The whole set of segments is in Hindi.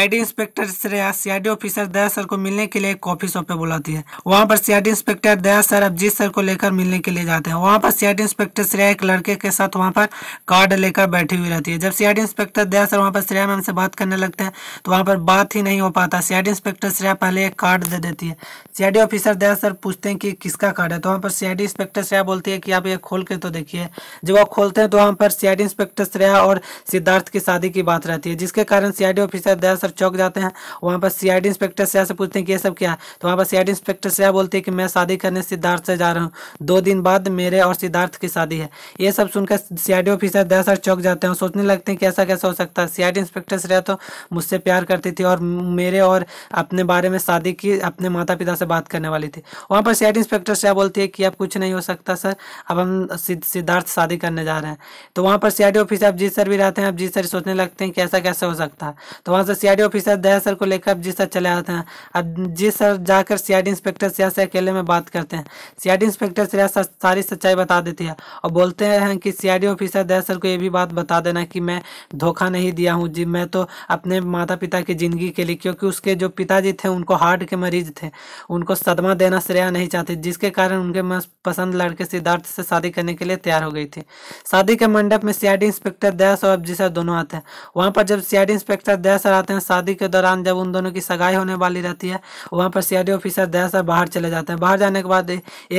ID inspector Shreya CID officer Daya sir को मिलने के लिए कॉफी शॉप पे बुलाती है वहाँ पर CID inspector Daya sir Abhijeet sir को लेकर मिलने के लिए जाते हैं वहाँ पर सीआईडी इंस्पेक्टर श्रेया एक लड़के के साथ वहाँ पर कार्ड लेकर बैठी हुई रहती है जब सीआईडी इंस्पेक्टर दया सर वहाँ पर श्रेया मैम से बात करने लगते हैं तो वहाँ पर बात ही नहीं हो पाता सीआईडी इंस्पेक्टर श्रेया पहले एक कार्ड दे देती है सीआईडी ऑफिसर दया सर पूछते हैं कि किसका कार्ड है तो वहाँ पर सीआईडी इंस्पेक्टर श्रेया बोलती है कि आप ये खोल के तो देखिए जब आप खोलते हैं तो वहाँ पर सीआईडी इंस्पेक्टर श्रेया और सिद्धार्थ की शादी की बात रहती है जिसके कारण सीआईडी ऑफिसर दया सर पर चौक जाते हैं वहाँ पर सी इंस्पेक्टर से ऐसे पूछते हैं कि ये सब क्या है तो वहाँ पर सी इंस्पेक्टर से बोलते हैं कि मैं शादी करने सिद्धार्थ से जा रहा हूँ दो दिन बाद मेरे और सिद्धार्थ की शादी है ये सब सुनकर सी ऑफिसर दयासर चौक जाते हैं सोचने लगते हैं कि ऐसा कैसा हो सकता है सी इंस्पेक्टर से तो मुझसे प्यार करती थी और मेरे और अपने बारे में शादी की अपने माता पिता से बात करने वाली थी वहाँ पर सी इंस्पेक्टर से बोलती है कि अब कुछ नहीं हो सकता सर अब हम सिद्धार्थ शादी करने जा रहे हैं तो वहाँ पर सी ऑफिसर अब जी सर भी रहते हैं अब जी सर सोचने लगते हैं कि ऐसा कैसे हो सकता है तो वहाँ से C CID officer Daya sir को लेकर जी सर चले आते हैं अब जी सर जाकर सीआईडी इंस्पेक्टर सिया से अकेले में बात करते हैं सीआईडी इंस्पेक्टर सिया सर सारी सच्चाई बता देती है और बोलते हैं कि सीआईडी ऑफिसर दया सर को ये भी बात बता देना कि मैं धोखा नहीं दिया हूँ जी मैं तो अपने माता पिता की ज़िंदगी के लिए क्योंकि उसके जो पिताजी थे उनको हार्ट के मरीज थे उनको सदमा देना श्रेया नहीं चाहते जिसके कारण उनके पसंद लड़के सिद्धार्थ से शादी करने के लिए तैयार हो गई थी शादी के मंडप में सीआईडी इंस्पेक्टर दया सर और जी सर दोनों आते हैं वहाँ पर जब सीआईडी इंस्पेक्टर दया सर आते हैं शादी के दौरान जब उन दोनों की सगाई होने वाली रहती है वहाँ पर सी ऑफिसर दया बाहर चले जाते हैं बाहर जाने के बाद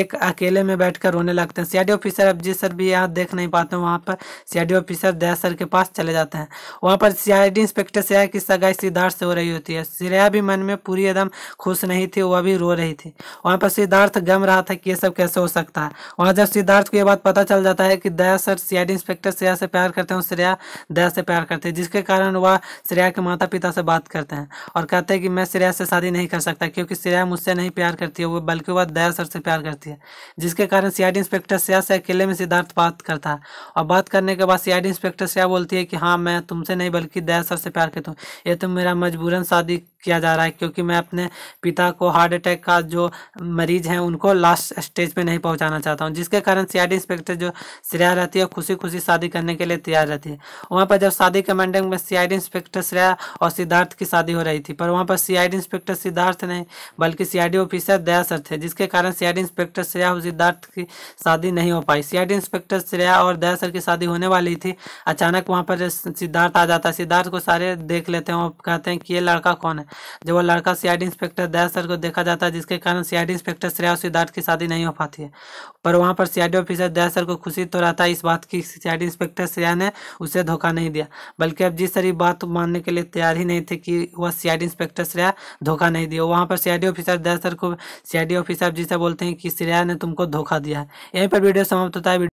एक अकेले में बैठ रोने लगते हैं सी ऑफिसर अफजीत सर भी यहाँ देख नहीं पाते हैं वहाँ पर सी ऑफिसर दया सर के पास चले जाते हैं वहाँ पर सी इंस्पेक्टर से की सगाई सिद्धार्थ से हो रही होती है श्रेया भी मन में पूरी एकदम खुश नहीं थी वह भी रो रही थी वहाँ पर सिद्धार्थ गम रहा था कि ये सब कैसे हो सकता है वहाँ जब सिद्धार्थ को यह बात पता चल जाता है कि दया सर सी इंस्पेक्टर श्रेया से प्यार करते हैं और श्रेया दया से प्यार करते हैं जिसके कारण वह श्रेया के माता पिता से से बात करते हैं और कहते हैं कि मैं श्रेया से शादी नहीं कर सकता क्योंकि श्रेया मुझसे नहीं प्यार करती है वो बल्कि वह दया सर से प्यार करती है जिसके कारण सी इंस्पेक्टर श्रेया से अकेले में सिद्धार्थ बात करता है और बात करने के बाद सी इंस्पेक्टर श्रेया बोलती है कि हाँ मैं तुमसे नहीं बल्कि दया सर से प्यार करती हूँ ये तो मेरा मजबूरन शादी किया जा रहा है क्योंकि मैं अपने पिता को हार्ट अटैक का जो मरीज हैं उनको लास्ट स्टेज पे नहीं पहुंचाना चाहता हूं जिसके कारण सीआईडी इंस्पेक्टर जो श्रेया रहती है खुशी खुशी शादी करने के लिए तैयार रहती है वहाँ पर जब शादी के मंडप में सीआईडी इंस्पेक्टर श्रेया और सिद्धार्थ की शादी हो रही थी पर वहाँ पर सीआईडी इंस्पेक्टर सिद्धार्थ नहीं बल्कि सीआईडी ऑफिसर दया सर थे जिसके कारण सीआईडी इंस्पेक्टर श्रेया और सिद्धार्थ की शादी नहीं हो पाई सीआईडी इंस्पेक्टर श्रेया और दया सर की शादी होने वाली थी अचानक वहाँ पर सिद्धार्थ आ जाता है सिद्धार्थ को सारे देख लेते हैं और कहते हैं कि ये लड़का कौन है जब वो लड़का सीआईडी इंस्पेक्टर दया सर को देखा जाता है जिसके कारण सीआईडी इंस्पेक्टर श्रेया और सिद्धार्थ की शादी नहीं हो पाती है पर वहाँ पर सीआईडी ऑफिसर दया सर को खुशी तो रहता है इस बात की सीआईडी इंस्पेक्टर श्रेया ने उसे धोखा नहीं दिया बल्कि अब जिस तरह बात मानने के लिए तैयार ही नहीं थे कि वह सीआईडी इंस्पेक्टर श्रेया धोखा नहीं दिया वहाँ पर सीआईडी ऑफिसर दया सर को सीआईडी ऑफिसर जी बोलते हैं कि श्रेया ने तुमको धोखा दिया है यहीं पर वीडियो समाप्त होता है